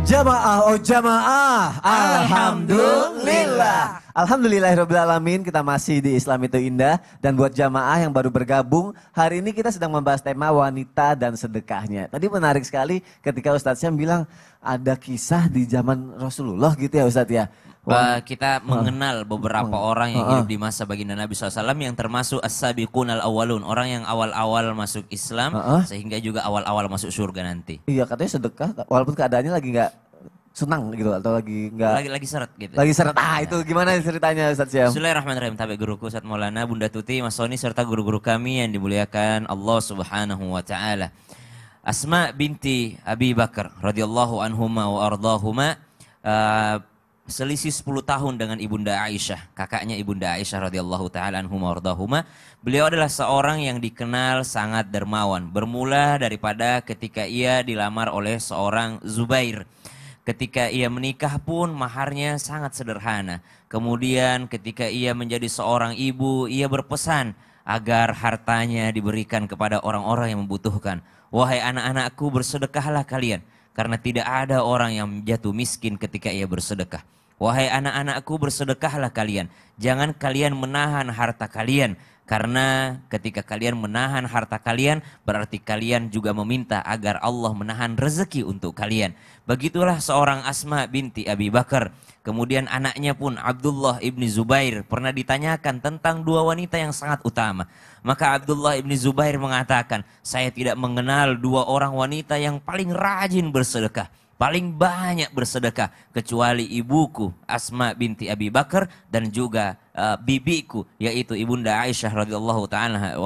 Jamaah, oh jamaah, alhamdulillah. Alamin kita masih di Islam itu indah. Dan buat jamaah yang baru bergabung, hari ini kita sedang membahas tema wanita dan sedekahnya. Tadi menarik sekali ketika Ustadz Syam bilang, ada kisah di zaman Rasulullah gitu ya Ustadz ya. Wah. kita mengenal beberapa uh, orang yang uh, uh. hidup di masa baginda Nabi SAW yang termasuk as-sabiqun al-awwalun, orang yang awal-awal masuk Islam uh, uh. sehingga juga awal-awal masuk surga nanti. Iya, katanya sedekah walaupun keadaannya lagi nggak senang gitu atau lagi enggak lagi lagi seret gitu lagi seret ah itu gimana ceritanya Ustaz Syam Bismillahirrahmanirrahim tabe guruku Ustaz Maulana Bunda Tuti Mas Soni serta guru-guru kami yang dimuliakan Allah Subhanahu wa taala Asma binti Abi Bakar radhiyallahu anhuma wa ardahuma uh, selisih 10 tahun dengan ibunda Aisyah, kakaknya ibunda Aisyah radhiyallahu taala anhum wardahuma. Beliau adalah seorang yang dikenal sangat dermawan, bermula daripada ketika ia dilamar oleh seorang Zubair. Ketika ia menikah pun maharnya sangat sederhana. Kemudian ketika ia menjadi seorang ibu, ia berpesan agar hartanya diberikan kepada orang-orang yang membutuhkan. Wahai anak-anakku, bersedekahlah kalian karena tidak ada orang yang jatuh miskin ketika ia bersedekah. Wahai anak-anakku bersedekahlah kalian. Jangan kalian menahan harta kalian. Karena ketika kalian menahan harta kalian berarti kalian juga meminta agar Allah menahan rezeki untuk kalian. Begitulah seorang Asma binti Abi Bakar. Kemudian anaknya pun Abdullah ibni Zubair pernah ditanyakan tentang dua wanita yang sangat utama. Maka Abdullah ibni Zubair mengatakan, saya tidak mengenal dua orang wanita yang paling rajin bersedekah paling banyak bersedekah kecuali ibuku Asma binti Abi Bakar dan juga uh, bibiku yaitu ibunda Aisyah radhiyallahu taala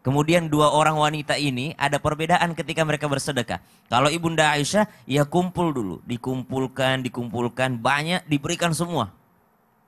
Kemudian dua orang wanita ini ada perbedaan ketika mereka bersedekah. Kalau ibunda Aisyah ya kumpul dulu, dikumpulkan, dikumpulkan banyak diberikan semua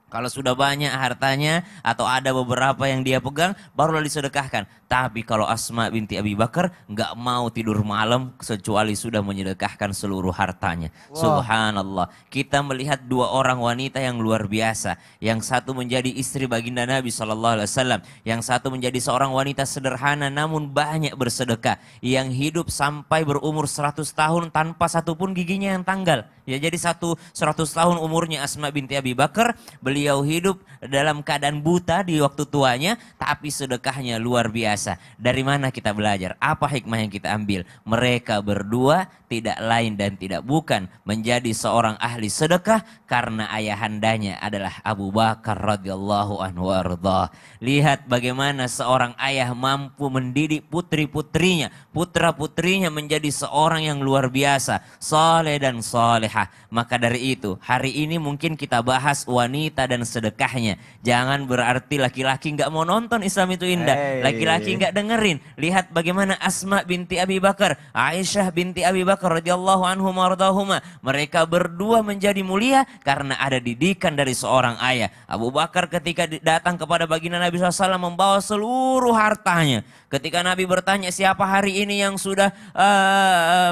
kalau sudah banyak hartanya atau ada beberapa yang dia pegang, barulah disedekahkan. Tapi kalau Asma binti Abi Bakar nggak mau tidur malam kecuali sudah menyedekahkan seluruh hartanya. Wow. Subhanallah. Kita melihat dua orang wanita yang luar biasa. Yang satu menjadi istri baginda Nabi Shallallahu Alaihi Wasallam. Yang satu menjadi seorang wanita sederhana namun banyak bersedekah. Yang hidup sampai berumur 100 tahun tanpa satupun giginya yang tanggal. Ya jadi satu 100 tahun umurnya Asma binti Abi Bakar. Beliau hidup dalam keadaan buta di waktu tuanya. Tapi sedekahnya luar biasa biasa. Dari mana kita belajar? Apa hikmah yang kita ambil? Mereka berdua tidak lain dan tidak bukan menjadi seorang ahli sedekah karena ayahandanya adalah Abu Bakar radhiyallahu anhu arda. Lihat bagaimana seorang ayah mampu mendidik putri-putrinya, putra-putrinya menjadi seorang yang luar biasa, soleh dan solehah. Maka dari itu, hari ini mungkin kita bahas wanita dan sedekahnya. Jangan berarti laki-laki nggak mau nonton Islam itu indah. Laki-laki lagi nggak dengerin. Lihat bagaimana Asma binti Abi Bakar, Aisyah binti Abi Bakar radhiyallahu anhu mardahuma. Mereka berdua menjadi mulia karena ada didikan dari seorang ayah. Abu Bakar ketika datang kepada baginda Nabi SAW membawa seluruh hartanya. Ketika Nabi bertanya siapa hari ini yang sudah eh,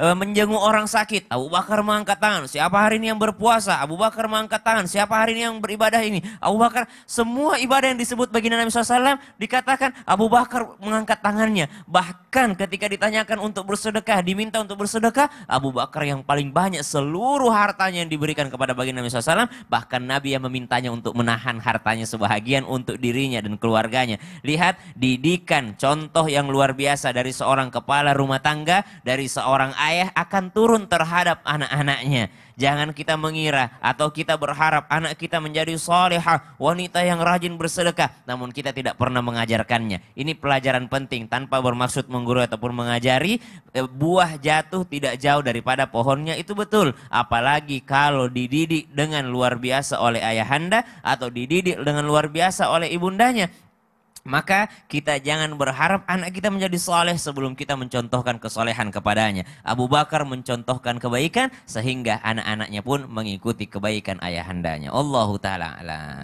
Eh, menjenguk orang sakit. Abu Bakar mengangkat tangan. Siapa hari ini yang berpuasa? Abu Bakar mengangkat tangan. Siapa hari ini yang beribadah ini? Abu Bakar, semua ibadah yang disebut bagi Nabi SAW dikatakan Abu Bakar mengangkat tangannya. Bahkan ketika ditanyakan untuk bersedekah, diminta untuk bersedekah, Abu Bakar yang paling banyak seluruh hartanya yang diberikan kepada bagi Nabi SAW, bahkan Nabi yang memintanya untuk menahan hartanya sebahagian untuk dirinya dan keluarganya. Lihat didikan contoh yang luar biasa dari seorang kepala rumah tangga, dari seorang ayah akan turun terhadap anak-anaknya. Jangan kita mengira atau kita berharap anak kita menjadi solehah wanita yang rajin bersedekah, namun kita tidak pernah mengajarkannya. Ini pelajaran penting tanpa bermaksud menggurui ataupun mengajari, eh, buah jatuh tidak jauh daripada pohonnya itu betul. Apalagi kalau dididik dengan luar biasa oleh ayah anda atau dididik dengan luar biasa oleh ibundanya, maka kita jangan berharap anak kita menjadi soleh sebelum kita mencontohkan kesolehan kepadanya. Abu Bakar mencontohkan kebaikan sehingga anak-anaknya pun mengikuti kebaikan ayahandanya. Allahu taala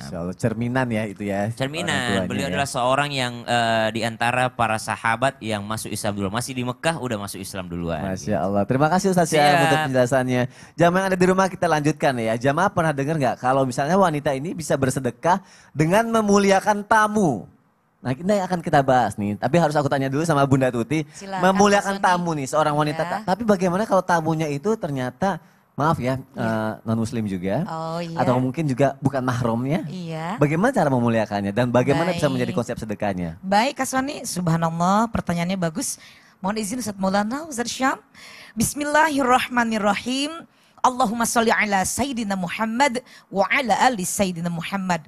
Soal cerminan ya itu ya. Cerminan. Beliau ya. adalah seorang yang uh, di para sahabat yang masuk Islam dulu. Masih di Mekah udah masuk Islam duluan. Gitu. Masya Allah. Terima kasih Ustaz ya untuk penjelasannya. Jamaah yang ada di rumah kita lanjutkan ya. Jamaah pernah dengar nggak kalau misalnya wanita ini bisa bersedekah dengan memuliakan tamu? Nah, ini akan kita bahas nih. Tapi harus aku tanya dulu sama Bunda Tuti. Silakan, memuliakan tamu nih, seorang iya. wanita. Ya. Tapi bagaimana kalau tamunya itu ternyata maaf ya, ya. Uh, eh, non muslim juga oh, iya. atau mungkin juga bukan mahramnya iya. bagaimana cara memuliakannya dan bagaimana baik. bisa menjadi konsep sedekahnya baik Kaswani subhanallah pertanyaannya bagus mohon izin Ustaz Maulana Ustaz Syam Bismillahirrahmanirrahim Allahumma sholli ala Sayyidina Muhammad wa ala ali Sayyidina Muhammad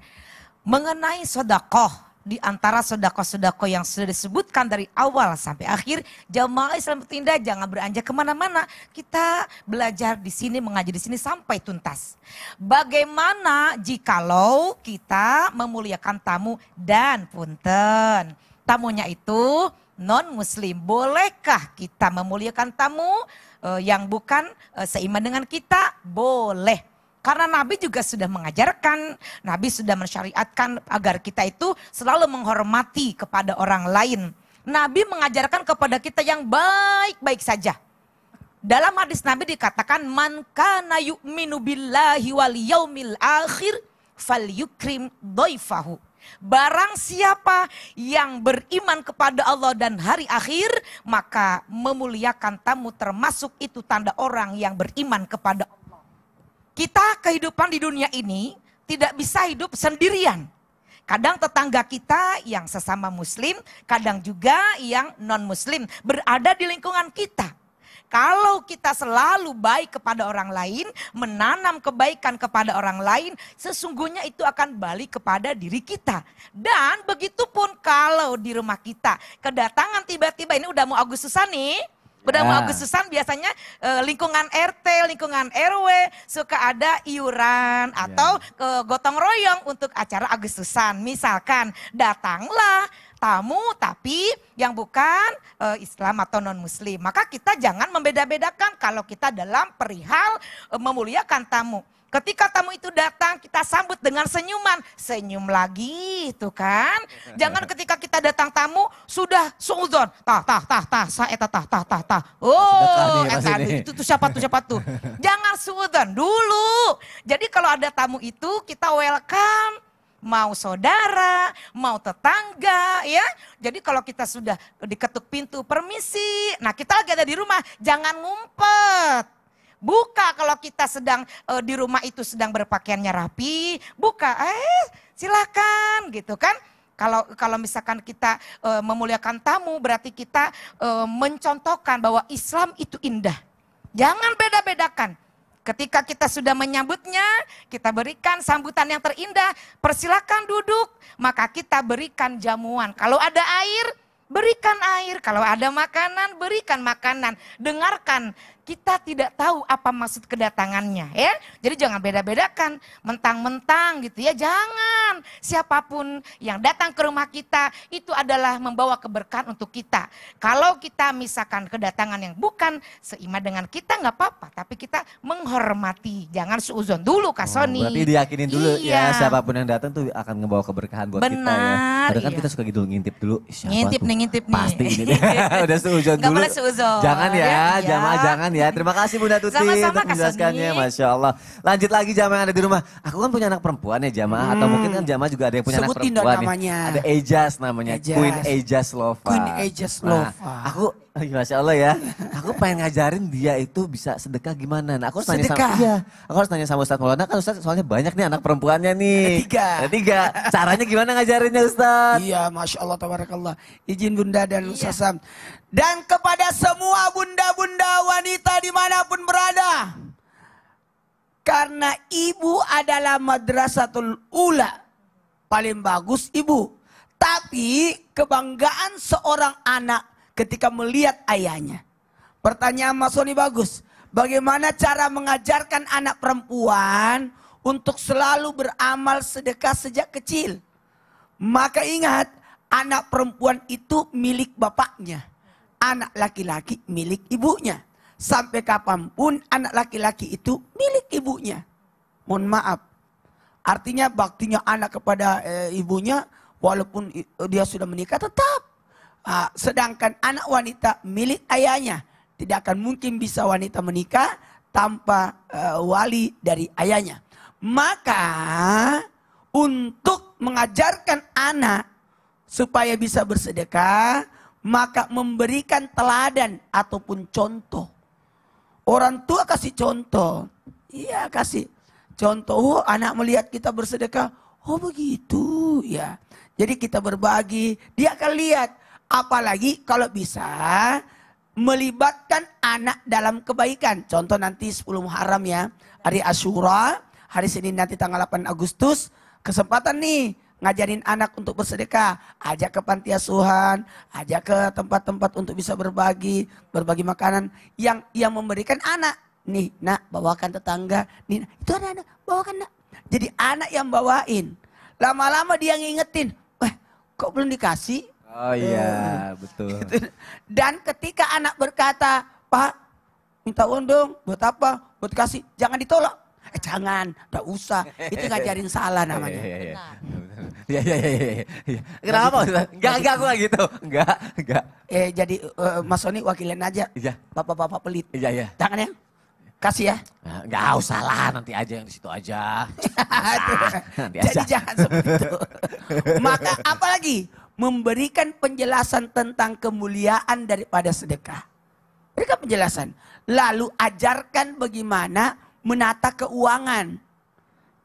mengenai sedekah di antara sodako-sodako yang sudah disebutkan dari awal sampai akhir, jamaah Islam bertindak jangan beranjak kemana-mana. Kita belajar di sini, mengaji di sini sampai tuntas. Bagaimana jikalau kita memuliakan tamu dan punten? Tamunya itu non-muslim. Bolehkah kita memuliakan tamu eh, yang bukan eh, seiman dengan kita? Boleh karena Nabi juga sudah mengajarkan, Nabi sudah mensyariatkan agar kita itu selalu menghormati kepada orang lain. Nabi mengajarkan kepada kita yang baik-baik saja. Dalam hadis Nabi dikatakan man kana yu'minu billahi wal yaumil akhir yukrim doifahu. Barang siapa yang beriman kepada Allah dan hari akhir, maka memuliakan tamu termasuk itu tanda orang yang beriman kepada kita kehidupan di dunia ini tidak bisa hidup sendirian. Kadang tetangga kita yang sesama muslim, kadang juga yang non-muslim berada di lingkungan kita. Kalau kita selalu baik kepada orang lain, menanam kebaikan kepada orang lain, sesungguhnya itu akan balik kepada diri kita. Dan begitu pun kalau di rumah kita, kedatangan tiba-tiba ini udah mau Agustusan nih, Udah mau Agustusan biasanya eh, lingkungan RT, lingkungan RW suka ada iuran ya. atau uh, gotong royong untuk acara Agustusan. Misalkan datanglah tamu tapi yang bukan uh, Islam atau non muslim. Maka kita jangan membeda-bedakan kalau kita dalam perihal uh, memuliakan tamu. Ketika tamu itu datang, kita sambut dengan senyuman. Senyum lagi, itu kan. Jangan ketika kita datang tamu, sudah suudon. Tah, tah, tah, tah, sa, eta, tah, tah, tah, tah. Oh, eta, itu tuh siapa tuh, siapa tuh. Jangan suudon dulu. Jadi kalau ada tamu itu, kita welcome mau saudara, mau tetangga, ya. Jadi kalau kita sudah diketuk pintu, permisi. Nah kita lagi ada di rumah, jangan ngumpet. Buka kalau kita sedang e, di rumah itu sedang berpakaiannya rapi, buka. Eh, silakan gitu kan. Kalau kalau misalkan kita e, memuliakan tamu berarti kita e, mencontohkan bahwa Islam itu indah. Jangan beda-bedakan. Ketika kita sudah menyambutnya, kita berikan sambutan yang terindah. Persilakan duduk, maka kita berikan jamuan. Kalau ada air, berikan air. Kalau ada makanan, berikan makanan. Dengarkan kita tidak tahu apa maksud kedatangannya ya. Jadi jangan beda-bedakan mentang-mentang gitu ya. Jangan siapapun yang datang ke rumah kita itu adalah membawa keberkahan untuk kita. Kalau kita misalkan kedatangan yang bukan seiman dengan kita nggak apa-apa, tapi kita menghormati. Jangan seuzon dulu Kak oh, Sony. Oh, berarti diyakinin dulu ya, iya. ya siapapun yang datang tuh akan membawa keberkahan buat Benar, kita ya. Padahal kan iya. kita suka gitu ngintip dulu siapa ngintip tuh? nih ngintip nih. Pasti ini. Udah seuzon dulu. Gak boleh seuzon. Jangan ya, ya, ya. jangan jangan ya ya. Terima kasih Bunda Tuti Sama -sama, untuk menjelaskannya. Masya Allah. Lanjut lagi jamaah yang ada di rumah. Aku kan punya anak perempuan ya jamaah. Hmm. Atau mungkin kan jamaah juga ada yang punya Sebutin anak perempuan. Sebutin namanya. Nih. Ada Ejas namanya. Ejas. Queen Ejas Lova. Queen Ejas Lova. Nah, aku Masya Allah ya. Aku pengen ngajarin dia itu bisa sedekah gimana. Nah, aku harus sedekah. sama, iya, aku harus nanya sama Ustadz Maulana. Kan Ustadz soalnya banyak nih anak perempuannya nih. Ada tiga. Ada tiga. Caranya gimana ngajarinnya Ustadz? Iya Masya Allah Tabarakallah. Izin Bunda dan iya. Ustadz Sam. Dan kepada semua bunda-bunda wanita dimanapun berada. Karena ibu adalah madrasatul ula. Paling bagus ibu. Tapi kebanggaan seorang anak ketika melihat ayahnya. Pertanyaan Mas Soni bagus. Bagaimana cara mengajarkan anak perempuan untuk selalu beramal sedekah sejak kecil? Maka ingat, anak perempuan itu milik bapaknya anak laki-laki milik ibunya. Sampai kapanpun anak laki-laki itu milik ibunya. Mohon maaf. Artinya baktinya anak kepada e, ibunya walaupun dia sudah menikah tetap. Ah, sedangkan anak wanita milik ayahnya. Tidak akan mungkin bisa wanita menikah tanpa e, wali dari ayahnya. Maka untuk mengajarkan anak supaya bisa bersedekah, maka memberikan teladan ataupun contoh. Orang tua kasih contoh. Iya kasih contoh. Oh, anak melihat kita bersedekah. Oh begitu ya. Jadi kita berbagi. Dia akan lihat. Apalagi kalau bisa melibatkan anak dalam kebaikan. Contoh nanti 10 Muharram ya. Hari Ashura. Hari Senin nanti tanggal 8 Agustus. Kesempatan nih ngajarin anak untuk bersedekah, ajak ke panti asuhan, ajak ke tempat-tempat untuk bisa berbagi, berbagi makanan yang yang memberikan anak. Nih, nak, bawakan tetangga. Nih, itu anak-anak, bawakan nak. Jadi anak yang bawain. Lama-lama dia ngingetin, "Wah, eh, kok belum dikasih?" Oh iya, hmm. betul. Gitu. Dan ketika anak berkata, "Pak, minta uang dong, buat apa? Buat kasih." Jangan ditolak. Eh, jangan, enggak usah. Itu ngajarin salah namanya. Iya, iya, iya. Benar. Iya, iya iya iya. iya Kenapa Ustaz? Enggak enggak aku enggak gitu. Enggak, enggak. Eh jadi uh, Mas Sony wakilin aja. Iya. Bapak-bapak pelit. Iya iya. ya, Kasih ya. Nah, usah lah, nanti aja yang di situ aja. nanti aja. Jadi jangan seperti itu. Maka apalagi memberikan penjelasan tentang kemuliaan daripada sedekah. Berikan penjelasan. Lalu ajarkan bagaimana menata keuangan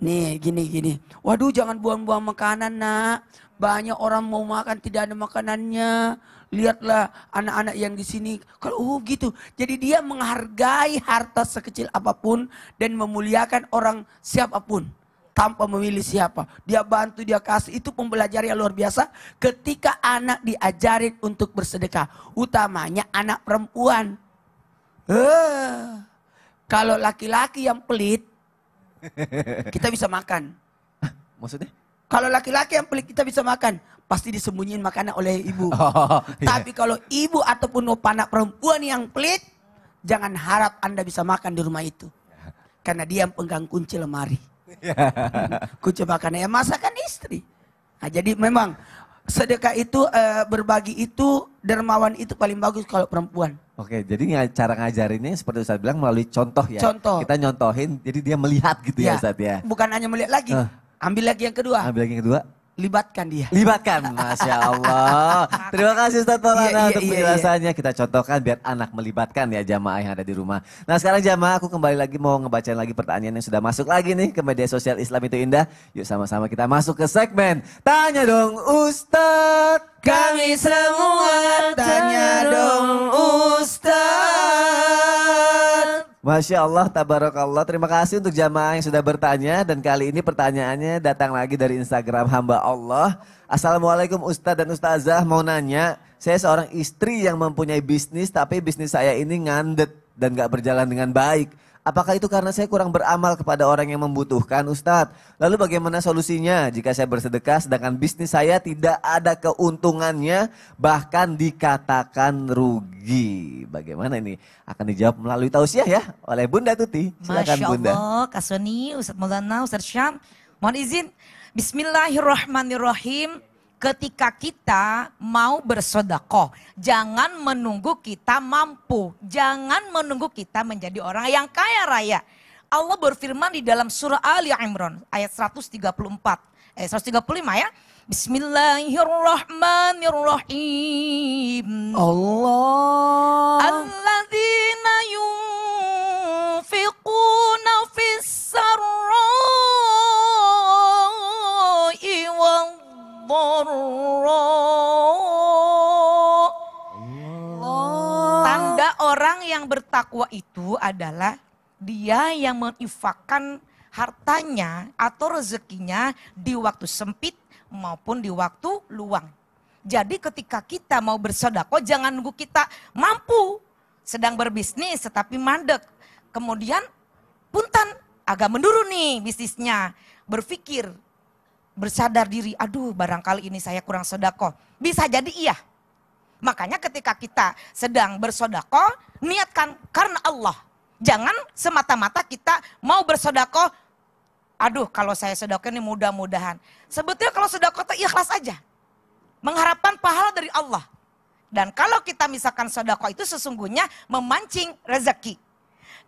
Nih gini gini. Waduh jangan buang-buang makanan nak. Banyak orang mau makan tidak ada makanannya. Lihatlah anak-anak yang di sini. Kalau uh, gitu. Jadi dia menghargai harta sekecil apapun dan memuliakan orang siapapun tanpa memilih siapa. Dia bantu, dia kasih. Itu pembelajaran yang luar biasa ketika anak diajarin untuk bersedekah. Utamanya anak perempuan. Eh, kalau laki-laki yang pelit, kita bisa makan. maksudnya? Kalau laki-laki yang pelit kita bisa makan, pasti disembunyiin makanan oleh ibu. Oh, yeah. Tapi kalau ibu ataupun anak perempuan yang pelit, jangan harap Anda bisa makan di rumah itu. Karena dia yang pegang kunci lemari. kunci makanan yang masakan istri. Nah, jadi memang sedekah itu, eh, berbagi itu, dermawan itu paling bagus kalau perempuan. Oke, jadi cara ngajarinnya seperti Ustaz bilang melalui contoh ya. Contoh. Kita nyontohin, jadi dia melihat gitu ya, ya Ustaz ya. Bukan hanya melihat lagi, uh. ambil lagi yang kedua. Ambil lagi yang kedua libatkan dia. Libatkan, Masya Allah. Terima kasih Ustaz Maulana iya, iya, untuk iya, penjelasannya. iya. Kita contohkan biar anak melibatkan ya jamaah yang ada di rumah. Nah sekarang jamaah aku kembali lagi mau ngebacain lagi pertanyaan yang sudah masuk lagi nih ke media sosial Islam itu indah. Yuk sama-sama kita masuk ke segmen Tanya dong Ustaz. Kami semua tanya dong Ustaz. Masya Allah, tabarakallah. Terima kasih untuk jamaah yang sudah bertanya. Dan kali ini pertanyaannya datang lagi dari Instagram hamba Allah. Assalamualaikum Ustadz dan Ustazah. Mau nanya, saya seorang istri yang mempunyai bisnis, tapi bisnis saya ini ngandet dan gak berjalan dengan baik. Apakah itu karena saya kurang beramal kepada orang yang membutuhkan, Ustadz? Lalu bagaimana solusinya jika saya bersedekah sedangkan bisnis saya tidak ada keuntungannya, bahkan dikatakan rugi? Bagaimana ini? Akan dijawab melalui tausiah ya oleh Bunda Tuti. Silakan Masya Allah, Kak Soni, Ustadz Maulana, Ustadz Syam. Mohon izin. Bismillahirrahmanirrahim ketika kita mau bersodakoh. Jangan menunggu kita mampu. Jangan menunggu kita menjadi orang yang kaya raya. Allah berfirman di dalam surah Ali Imran ayat 134. Eh, 135 ya. Bismillahirrahmanirrahim. Allah. Alladzina yunfiquna fis sarra Tanda orang yang bertakwa itu adalah dia yang menginfakkan hartanya atau rezekinya di waktu sempit maupun di waktu luang. Jadi ketika kita mau bersodako jangan nunggu kita mampu sedang berbisnis tetapi mandek. Kemudian puntan agak menurun nih bisnisnya. Berpikir bersadar diri, aduh barangkali ini saya kurang sodako. Bisa jadi iya. Makanya ketika kita sedang bersodako, niatkan karena Allah. Jangan semata-mata kita mau bersodako, aduh kalau saya sodako ini mudah-mudahan. Sebetulnya kalau sodako itu ikhlas aja. Mengharapkan pahala dari Allah. Dan kalau kita misalkan sodako itu sesungguhnya memancing rezeki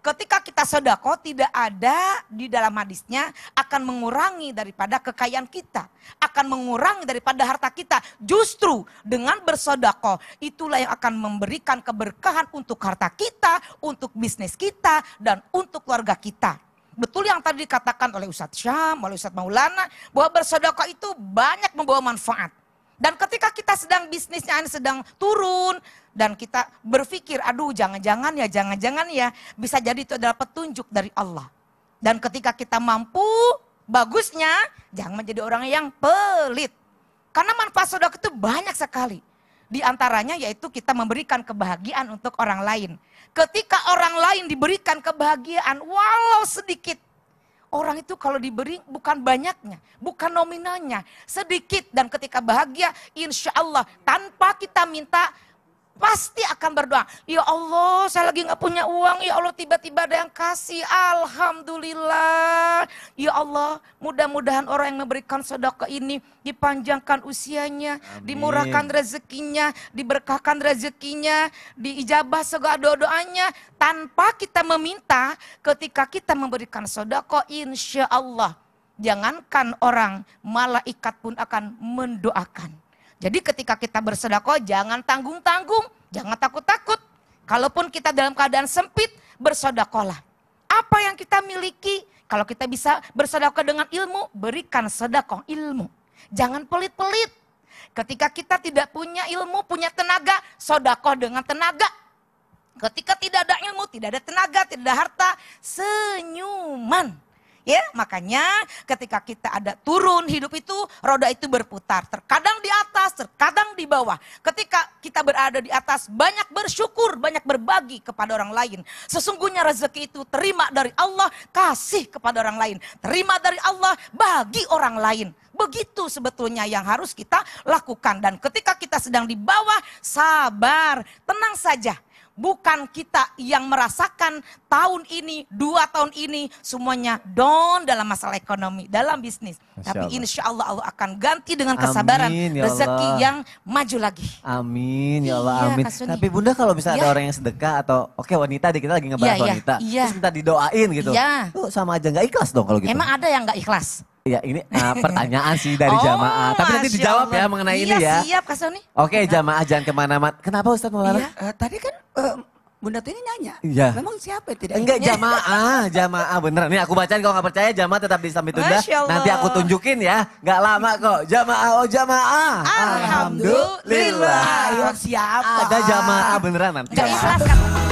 ketika kita sodako tidak ada di dalam hadisnya akan mengurangi daripada kekayaan kita. Akan mengurangi daripada harta kita. Justru dengan bersodako itulah yang akan memberikan keberkahan untuk harta kita, untuk bisnis kita, dan untuk keluarga kita. Betul yang tadi dikatakan oleh Ustadz Syam, oleh Ustadz Maulana, bahwa bersodako itu banyak membawa manfaat. Dan ketika kita sedang bisnisnya sedang turun dan kita berpikir, aduh jangan-jangan ya, jangan-jangan ya, bisa jadi itu adalah petunjuk dari Allah. Dan ketika kita mampu, bagusnya jangan menjadi orang yang pelit. Karena manfaat sodok itu banyak sekali. Di antaranya yaitu kita memberikan kebahagiaan untuk orang lain. Ketika orang lain diberikan kebahagiaan walau sedikit, Orang itu kalau diberi bukan banyaknya, bukan nominalnya, sedikit. Dan ketika bahagia, insya Allah tanpa kita minta, pasti akan berdoa. Ya Allah, saya lagi nggak punya uang. Ya Allah, tiba-tiba ada yang kasih. Alhamdulillah. Ya Allah, mudah-mudahan orang yang memberikan sedekah ini dipanjangkan usianya, Amin. dimurahkan rezekinya, diberkahkan rezekinya, diijabah segala doa-doanya. Tanpa kita meminta, ketika kita memberikan sedekah, insya Allah. Jangankan orang, malaikat pun akan mendoakan. Jadi ketika kita bersedekah jangan tanggung-tanggung, jangan takut-takut. Kalaupun kita dalam keadaan sempit, bersedekahlah. Apa yang kita miliki? Kalau kita bisa bersedekah dengan ilmu, berikan sedekah ilmu. Jangan pelit-pelit. Ketika kita tidak punya ilmu, punya tenaga, sodakoh dengan tenaga. Ketika tidak ada ilmu, tidak ada tenaga, tidak ada harta, senyuman. Ya, makanya ketika kita ada turun hidup itu roda itu berputar, terkadang di atas, terkadang di bawah. Ketika kita berada di atas, banyak bersyukur, banyak berbagi kepada orang lain. Sesungguhnya rezeki itu terima dari Allah, kasih kepada orang lain. Terima dari Allah, bagi orang lain. Begitu sebetulnya yang harus kita lakukan. Dan ketika kita sedang di bawah, sabar, tenang saja bukan kita yang merasakan tahun ini, dua tahun ini semuanya down dalam masalah ekonomi, dalam bisnis. Insya Tapi Allah. insya Allah Allah akan ganti dengan kesabaran, amin, ya Allah. rezeki yang maju lagi. Amin ya Allah, iya, amin. Tapi bunda kalau misalnya ya. ada iya. orang yang sedekah atau oke okay, wanita deh kita lagi ngebahas ya, wanita, ya. terus iya. minta didoain gitu, ya. tuh sama aja nggak ikhlas dong kalau gitu. Emang ada yang nggak ikhlas? Ya ini uh, pertanyaan sih dari oh, jamaah. Tapi nanti dijawab ya mengenai iya, ini ya. Iya Siap Sony. Oke ya. jamaah jangan kemana-mana. Kenapa Ustadz Maulana? Iya. Uh, tadi kan uh, Bunda tuh ini nanya. Iya. Memang siapa yang tidak Enggak jamaah, jamaah beneran. Nih aku bacain kalau gak percaya jamaah tetap di sambil tunda. Nanti aku tunjukin ya. Nggak lama kok. Jamaah oh jamaah. Alhamdulillah. Alhamdulillah. Ayo siapa? Ada jamaah beneran nanti. Gak ikhlas kan?